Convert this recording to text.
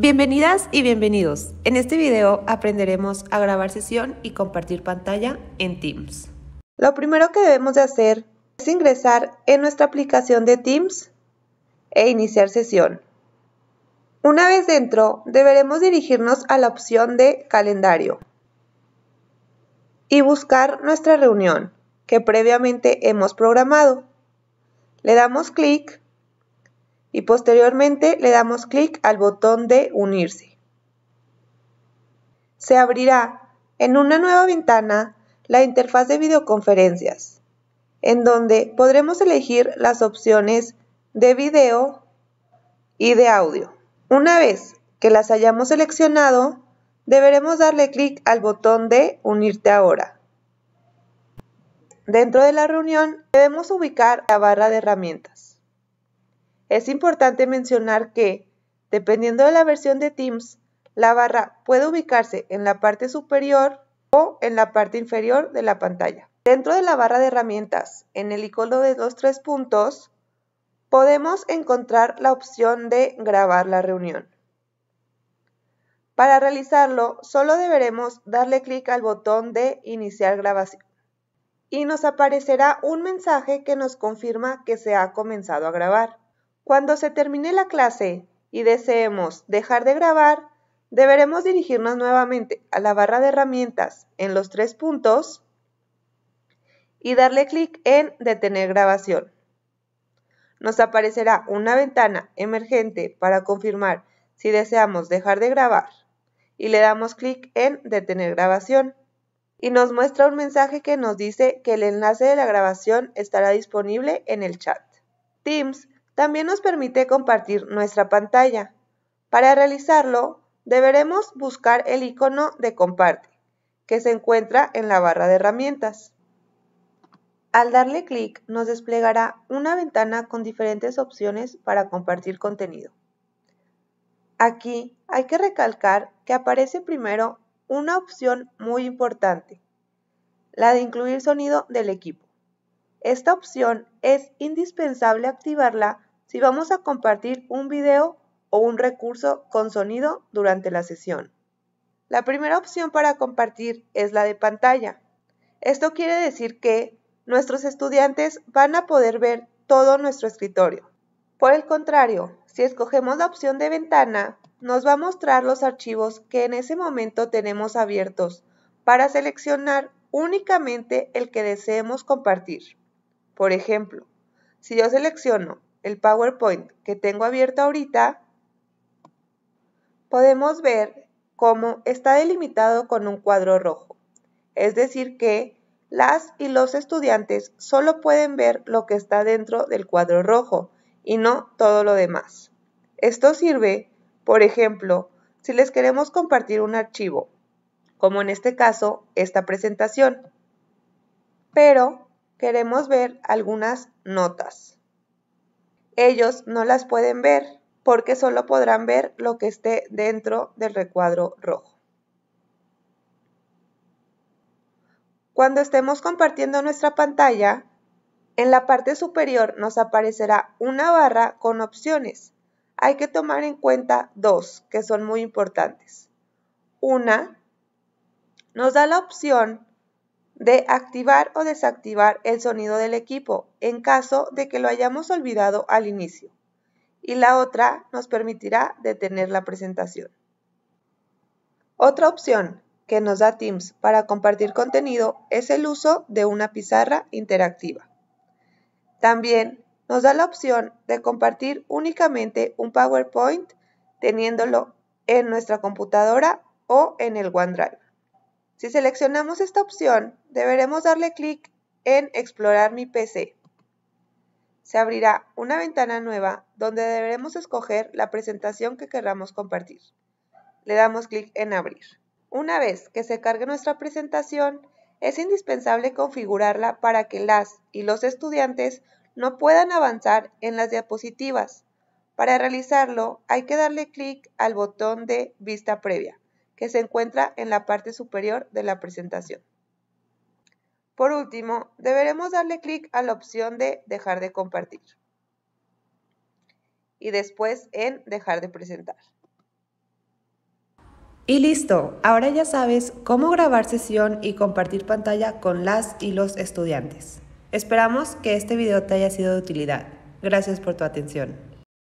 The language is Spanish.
Bienvenidas y bienvenidos. En este video aprenderemos a grabar sesión y compartir pantalla en Teams. Lo primero que debemos de hacer es ingresar en nuestra aplicación de Teams e iniciar sesión. Una vez dentro, deberemos dirigirnos a la opción de calendario y buscar nuestra reunión que previamente hemos programado. Le damos clic y posteriormente le damos clic al botón de unirse. Se abrirá en una nueva ventana la interfaz de videoconferencias, en donde podremos elegir las opciones de video y de audio. Una vez que las hayamos seleccionado, deberemos darle clic al botón de Unirte ahora. Dentro de la reunión debemos ubicar la barra de herramientas. Es importante mencionar que, dependiendo de la versión de Teams, la barra puede ubicarse en la parte superior o en la parte inferior de la pantalla. Dentro de la barra de herramientas, en el icono de los tres puntos, podemos encontrar la opción de grabar la reunión. Para realizarlo, solo deberemos darle clic al botón de iniciar grabación y nos aparecerá un mensaje que nos confirma que se ha comenzado a grabar. Cuando se termine la clase y deseemos dejar de grabar, deberemos dirigirnos nuevamente a la barra de herramientas en los tres puntos y darle clic en Detener grabación. Nos aparecerá una ventana emergente para confirmar si deseamos dejar de grabar y le damos clic en Detener grabación y nos muestra un mensaje que nos dice que el enlace de la grabación estará disponible en el chat. Teams también nos permite compartir nuestra pantalla. Para realizarlo, deberemos buscar el icono de Comparte, que se encuentra en la barra de herramientas. Al darle clic, nos desplegará una ventana con diferentes opciones para compartir contenido. Aquí hay que recalcar que aparece primero una opción muy importante, la de incluir sonido del equipo. Esta opción es indispensable activarla si vamos a compartir un video o un recurso con sonido durante la sesión. La primera opción para compartir es la de pantalla. Esto quiere decir que nuestros estudiantes van a poder ver todo nuestro escritorio. Por el contrario, si escogemos la opción de ventana, nos va a mostrar los archivos que en ese momento tenemos abiertos para seleccionar únicamente el que deseemos compartir. Por ejemplo, si yo selecciono el PowerPoint que tengo abierto ahorita, podemos ver cómo está delimitado con un cuadro rojo. Es decir que las y los estudiantes solo pueden ver lo que está dentro del cuadro rojo y no todo lo demás. Esto sirve, por ejemplo, si les queremos compartir un archivo, como en este caso esta presentación, pero queremos ver algunas notas. Ellos no las pueden ver porque solo podrán ver lo que esté dentro del recuadro rojo. Cuando estemos compartiendo nuestra pantalla, en la parte superior nos aparecerá una barra con opciones. Hay que tomar en cuenta dos que son muy importantes. Una nos da la opción de activar o desactivar el sonido del equipo en caso de que lo hayamos olvidado al inicio. Y la otra nos permitirá detener la presentación. Otra opción que nos da Teams para compartir contenido es el uso de una pizarra interactiva. También nos da la opción de compartir únicamente un PowerPoint teniéndolo en nuestra computadora o en el OneDrive. Si seleccionamos esta opción, deberemos darle clic en Explorar mi PC. Se abrirá una ventana nueva donde deberemos escoger la presentación que queramos compartir. Le damos clic en Abrir. Una vez que se cargue nuestra presentación, es indispensable configurarla para que las y los estudiantes no puedan avanzar en las diapositivas. Para realizarlo, hay que darle clic al botón de Vista previa que se encuentra en la parte superior de la presentación. Por último, deberemos darle clic a la opción de Dejar de compartir y después en Dejar de presentar. Y listo, ahora ya sabes cómo grabar sesión y compartir pantalla con las y los estudiantes. Esperamos que este video te haya sido de utilidad. Gracias por tu atención.